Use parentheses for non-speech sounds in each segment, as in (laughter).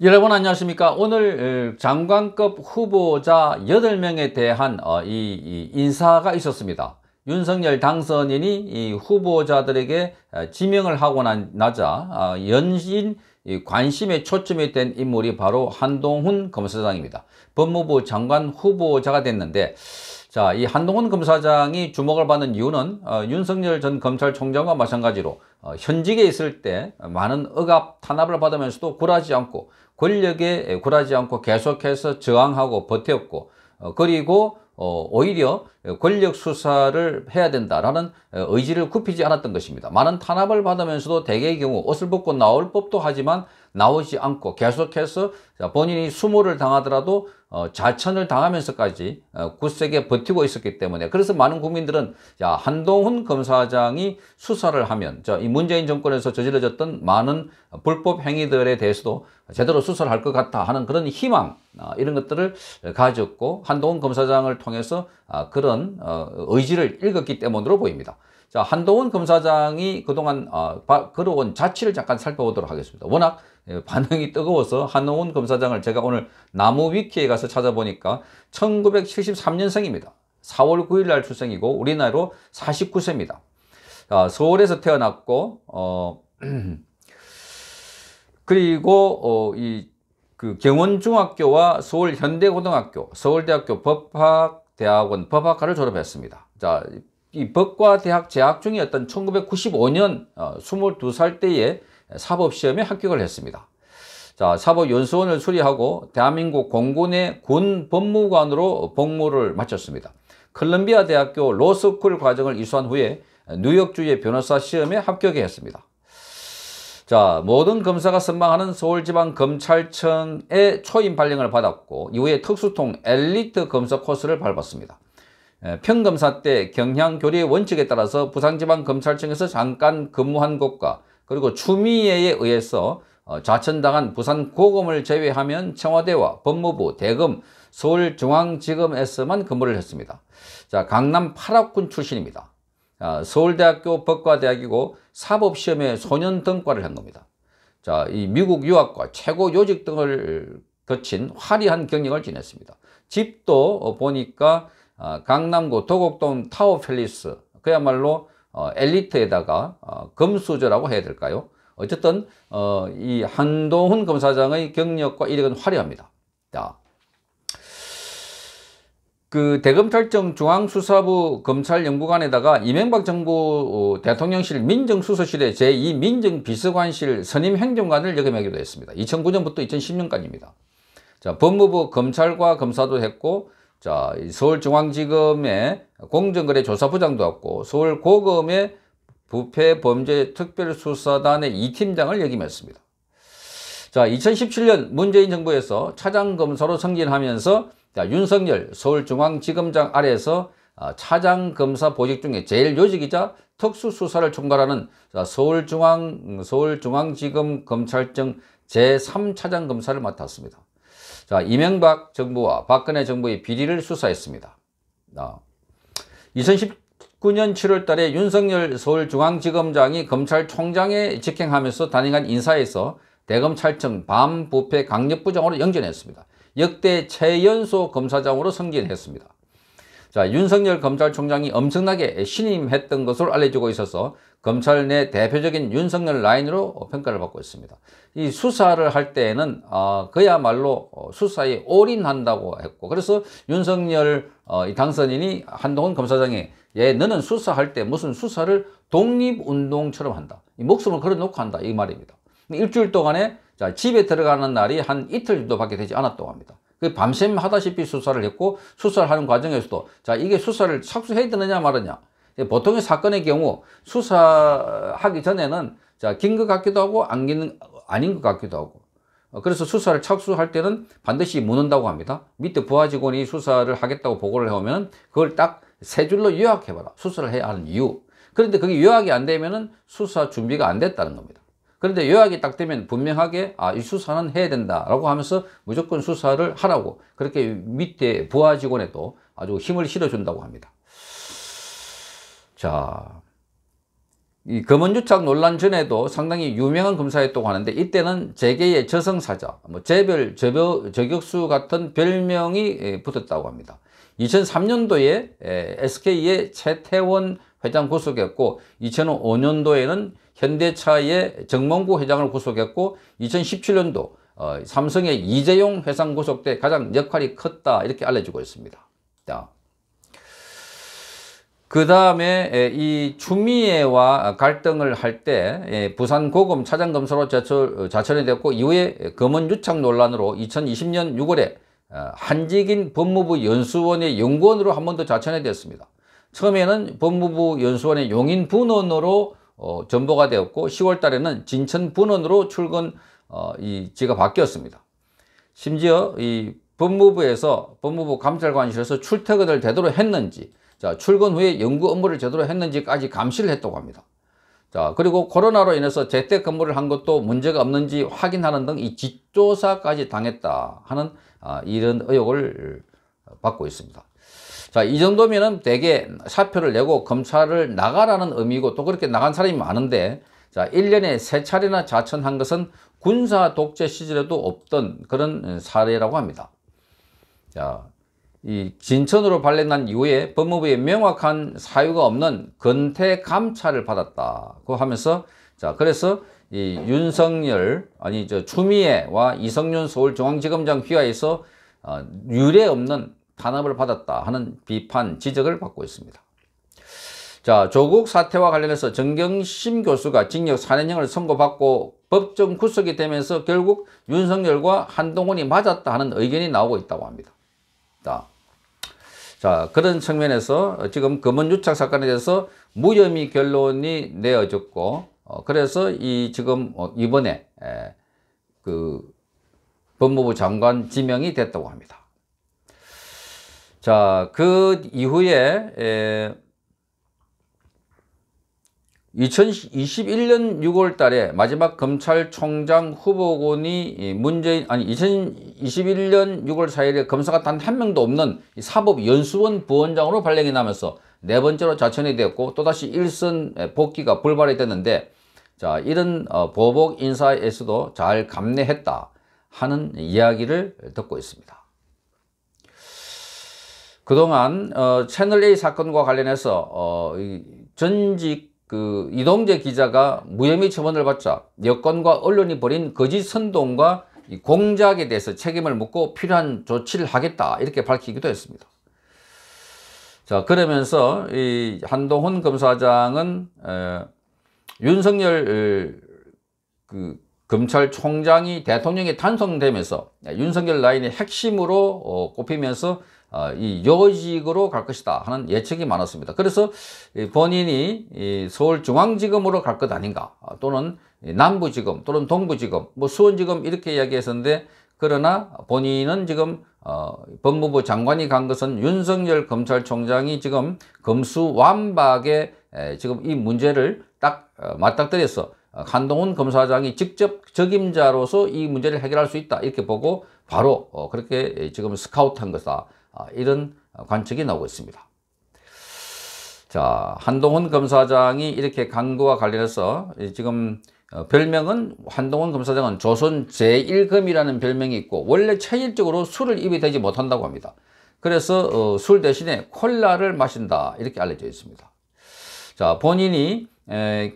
여러분 안녕하십니까 오늘 장관급 후보자 8명에 대한 어, 이 인사가 있었습니다 윤석열 당선인이 이 후보자들에게 지명을 하고 난, 나자 아, 연신 관심에 초점이 된 인물이 바로 한동훈 검사장입니다 법무부 장관 후보자가 됐는데 자, 이 한동훈 검사장이 주목을 받는 이유는 어, 윤석열 전 검찰총장과 마찬가지로 어, 현직에 있을 때 많은 억압 탄압을 받으면서도 굴하지 않고 권력에 굴하지 않고 계속해서 저항하고 버텼고 어, 그리고 어, 오히려 권력 수사를 해야 된다라는 어, 의지를 굽히지 않았던 것입니다. 많은 탄압을 받으면서도 대개의 경우 옷을 벗고 나올 법도 하지만 나오지 않고 계속해서 본인이 수모를 당하더라도 어, 자천을 당하면서까지 어, 굳세게 버티고 있었기 때문에 그래서 많은 국민들은 야 한동훈 검사장이 수사를 하면 저이 문재인 정권에서 저질러졌던 많은 불법 행위들에 대해서도 제대로 수사를 할 것 같다 하는 그런 희망 어, 이런 것들을 가졌고 한동훈 검사장을 통해서 어, 그런 어, 의지를 읽었기 때문으로 보입니다. 자, 한동훈 검사장이 그동안 어, 바, 걸어온 자취를 잠깐 살펴보도록 하겠습니다. 워낙 예, 반응이 뜨거워서 한동훈 검사장을 제가 오늘 나무 위키에 가서 찾아보니까 1973년생입니다. 4월 9일 날 출생이고 우리 나라로 49세입니다. 자, 아, 서울에서 태어났고 어 (clears throat) 그리고 어 이 그 경원중학교와 서울 현대고등학교, 서울대학교 법학대학원 법학과를 졸업했습니다. 자, 이 법과 대학 재학 중이었던 1995년 22살 때에 사법시험에 합격을 했습니다. 자, 사법연수원을 수리하고 대한민국 공군의 군 법무관으로 복무를 마쳤습니다. 컬럼비아 대학교 로스쿨 과정을 이수한 후에 뉴욕주의 변호사 시험에 합격했습니다. 자, 모든 검사가 선망하는 서울지방검찰청의 초임 발령을 받았고 이후에 특수통 엘리트 검사 코스를 밟았습니다. 예, 평검사 때 경향교리의 원칙에 따라서 부산지방검찰청에서 잠깐 근무한 것과 그리고 추미애에 의해서 어, 좌천당한 부산고검을 제외하면 청와대와 법무부, 대검, 서울중앙지검에서만 근무를 했습니다. 자, 강남 8학군 출신입니다. 자, 아, 서울대학교 법과대학이고 사법시험에 소년 등과를 한 겁니다. 자, 이 미국 유학과 최고 요직 등을 거친 화려한 경력을 지냈습니다. 집도 보니까 아, 강남구 도곡동 타워팰리스 그야말로 어, 엘리트에다가 어, 금수저라고 해야 될까요? 어쨌든 어, 이 한동훈 검사장의 경력과 이력은 화려합니다. 그 대검찰청 중앙수사부 검찰연구관에다가 이명박 정부 대통령실 민정수석실의 제2민정비서관실 선임행정관을 역임하기도 했습니다. 2009년부터 2010년까지입니다. 자, 법무부 검찰과 검사도 했고 자, 서울중앙지검의 공정거래 조사부장도 왔고 서울고검의 부패범죄특별수사단의 이팀장을 역임했습니다. 자, 2017년 문재인 정부에서 차장검사로 승진하면서 자, 윤석열 서울중앙지검장 아래에서 아, 차장검사 보직 중에 제일 요직이자 특수수사를 총괄하는 서울중앙, 서울중앙지검 검찰청 제3차장검사를 맡았습니다. 자, 이명박 정부와 박근혜 정부의 비리를 수사했습니다. 어. 2019년 7월 달에 윤석열 서울중앙지검장이 검찰총장에 직행하면서 단행한 인사에서 대검찰청 반부패 강력부장으로 영전했습니다. 역대 최연소 검사장으로 승진했습니다. 자, 그러니까 윤석열 검찰총장이 엄청나게 신임했던 것으로 알려지고 있어서 검찰 내 대표적인 윤석열 라인으로 평가를 받고 있습니다. 이 수사를 할 때에는 어, 그야말로 어, 수사에 올인한다고 했고 그래서 윤석열 어, 이 당선인이 한동훈 검사장이 얘 예, 너는 수사할 때 무슨 수사를 독립운동처럼 한다. 이 목숨을 걸어놓고 한다 이 말입니다. 일주일 동안에 자, 집에 들어가는 날이 한 이틀 정도밖에 되지 않았다고 합니다. 그 밤샘 하다시피 수사를 했고 수사를 하는 과정에서도 자 이게 수사를 착수해야 되느냐 말느냐 보통의 사건의 경우 수사하기 전에는 자긴 것 같기도 하고 안긴 아닌 것 같기도 하고 어, 그래서 수사를 착수할 때는 반드시 묻는다고 합니다 밑에 부하 직원이 수사를 하겠다고 보고를 해오면 그걸 딱 세 줄로 요약해봐라 수사를 해야 하는 이유 그런데 그게 요약이 안 되면은 수사 준비가 안 됐다는 겁니다 그런데 요약이 딱 되면 분명하게 아이 수사는 해야 된다라고 하면서 무조건 수사를 하라고 그렇게 밑에 부하 직원에도 아주 힘을 실어준다고 합니다. 자, 이 검은유착 논란 전에도 상당히 유명한 검사였다고 하는데 이때는 재계의 저성사자, 뭐 재별, 저별, 저격수 같은 별명이 예, 붙었다고 합니다. 2003년도에 SK의 최태원 회장 구속했고 2005년도에는 현대차의 정몽구 회장을 구속했고 2017년도 어, 삼성의 이재용 회장 구속 때 가장 역할이 컸다 이렇게 알려지고 있습니다. 그 다음에 이 추미애와 갈등을 할 때 부산 고검 차장검사로 제천이 어, 됐고 이후에 검은 유착 논란으로 2020년 6월에 어, 한직인 법무부 연수원의 연구원으로 한 번 더 자천이 됐습니다. 처음에는 법무부 연수원의 용인 분원으로 어, 전보가 되었고 10월 달에는 진천 분원으로 출근 어, 이 지가 바뀌었습니다. 심지어 이 법무부에서 법무부 감찰관실에서 출퇴근을 제대로 했는지 자 출근 후에 연구 업무를 제대로 했는지까지 감시를 했다고 합니다. 자 그리고 코로나로 인해서 재택근무를 한 것도 문제가 없는지 확인하는 등이 집조사까지 당했다 하는 아, 이런 의혹을 받고 있습니다. 자, 이 정도면은 대개 사표를 내고 검찰을 나가라는 의미고 또 그렇게 나간 사람이 많은데 자, 1년에 세 차례나 자천한 것은 군사 독재 시절에도 없던 그런 사례라고 합니다. 자, 이 진천으로 발령난 이후에 법무부의 명확한 사유가 없는 근태 감찰을 받았다고 하면서 자, 그래서 이 윤석열 아니 저 추미애와 이성윤 서울중앙지검장 휘하에서 어, 유례 없는 탄압을 받았다 하는 비판, 지적을 받고 있습니다. 자, 조국 사태와 관련해서 정경심 교수가 징역 4년형을 선고받고 법정 구속이 되면서 결국 윤석열과 한동훈이 맞았다 하는 의견이 나오고 있다고 합니다. 자, 자 그런 측면에서 지금 금은유착 사건에 대해서 무혐의 결론이 내어졌고 어, 그래서 이 지금 어, 이번에 에, 그 법무부 장관 지명이 됐다고 합니다. 자, 그 이후에 에, 2021년 6월 달에 마지막 검찰총장 후보군이 문재인, 아니, 2021년 6월 4일에 검사가 단 한 명도 없는 사법연수원 부원장으로 발령이 나면서 네 번째로 자천이 되었고 또다시 일선 예, 복귀가 불발이 됐는데 자, 이런 어, 보복 인사에서도 잘 감내했다 하는 이야기를 듣고 있습니다. 그동안 어, 채널A 사건과 관련해서 어, 전직 그 이동재 기자가 무혐의 처분을 받자 여권과 언론이 벌인 거짓 선동과 공작에 대해서 책임을 묻고 필요한 조치를 하겠다 이렇게 밝히기도 했습니다. 자 그러면서 이 한동훈 검사장은 에, 윤석열 그 검찰총장이 대통령에 탄성되면서 윤석열 라인의 핵심으로 어, 꼽히면서 아, 이 요직으로 갈 것이다 하는 예측이 많았습니다. 그래서 본인이 서울중앙지검으로 갈 것 아닌가 아, 또는 남부지검 또는 동부지검 뭐 수원지검 이렇게 이야기했었는데 그러나 본인은 지금 어, 법무부 장관이 간 것은 윤석열 검찰총장이 지금 검수완박에 에, 지금 이 문제를 딱 어, 맞닥뜨려서 한동훈 검사장이 직접 적임자로서 이 문제를 해결할 수 있다 이렇게 보고 바로 어, 그렇게 지금 스카우트한 것이다 아, 이런 관측이 나오고 있습니다. 자, 한동훈 검사장이 이렇게 강도와 관련해서 지금 어, 별명은 한동훈 검사장은 조선 제1검이라는 별명이 있고 원래 체질적으로 술을 입이 되지 못한다고 합니다. 그래서 어, 술 대신에 콜라를 마신다 이렇게 알려져 있습니다. 자, 본인이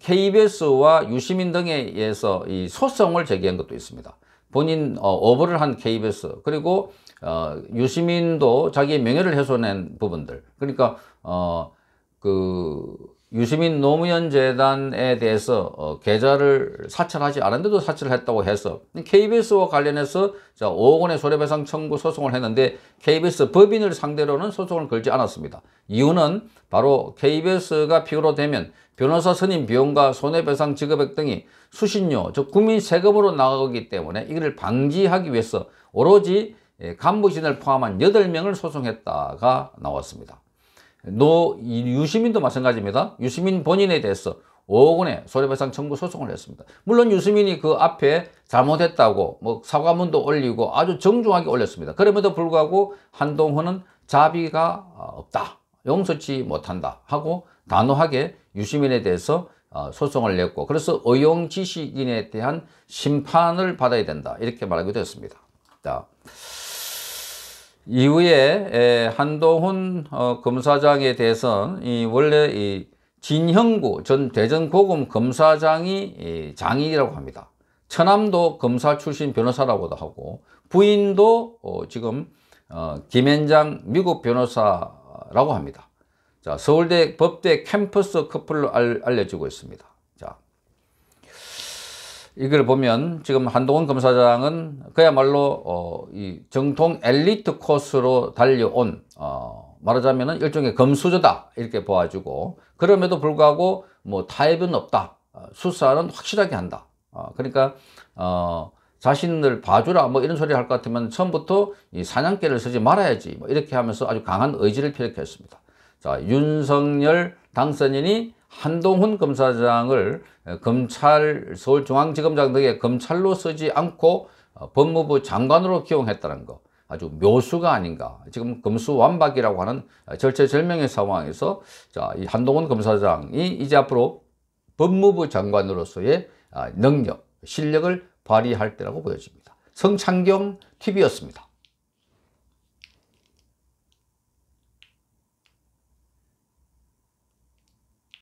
KBS와 유시민 등에 의해서 이 소송을 제기한 것도 있습니다. 본인 어, 오버를 한 KBS 그리고 어, 유시민도 자기의 명예를 훼손한 부분들 그러니까 어, 그 유시민 노무현 재단에 대해서 어, 계좌를 사찰하지 않은데도 사찰을 했다고 해서 KBS와 관련해서 자, 5억 원의 손해배상 청구 소송을 했는데 KBS 법인을 상대로는 소송을 걸지 않았습니다. 이유는 바로 KBS가 피고로 되면 변호사 선임 비용과 손해배상 지급액 등이 수신료 즉 국민 세금으로 나가기 때문에 이를 방지하기 위해서 오로지 간부진을 예, 포함한 8명을 소송했다가 나왔습니다. 노 유시민도 마찬가지입니다. 유시민 본인에 대해서 5억 원의 손해배상 청구 소송을 했습니다. 물론 유시민이 그 앞에 잘못했다고 뭐 사과문도 올리고 아주 정중하게 올렸습니다. 그럼에도 불구하고 한동훈은 자비가 어, 없다. 용서치 못한다 하고 단호하게 유시민에 대해서 어, 소송을 냈고 그래서 의용 지식인에 대한 심판을 받아야 된다 이렇게 말하기도 했습니다. 자, 이후에 한동훈 어, 검사장에 대해서이 원래 이 진형구 전 대전고검 검사장이 장이라고 인 합니다. 천남도 검사 출신 변호사라고도 하고 부인도 어, 지금 어, 김현장 미국 변호사라고 합니다. 자 서울대 법대 캠퍼스 커플로 알, 려지고 있습니다. 자 이걸 보면 지금 한동훈 검사장은 그야말로 어, 이 정통 엘리트 코스로 달려온 어, 말하자면 일종의 검수저다 이렇게 보아주고 그럼에도 불구하고 뭐 타협은 없다 어, 수사는 확실하게 한다 어, 그러니까 어, 자신을 봐주라 뭐 이런 소리 할 것 같으면 처음부터 이 사냥개를 쓰지 말아야지 뭐 이렇게 하면서 아주 강한 의지를 피력했습니다. 자, 윤석열 당선인이 한동훈 검사장을 검찰 서울중앙지검장 등의 검찰로 쓰지 않고 어, 법무부 장관으로 기용했다는 거 아주 묘수가 아닌가 지금 검수완박이라고 하는 절체절명의 상황에서 자, 이 한동훈 검사장이 이제 앞으로 법무부 장관으로서의 아, 능력 실력을 발휘할 때라고 보여집니다 성창경 TV였습니다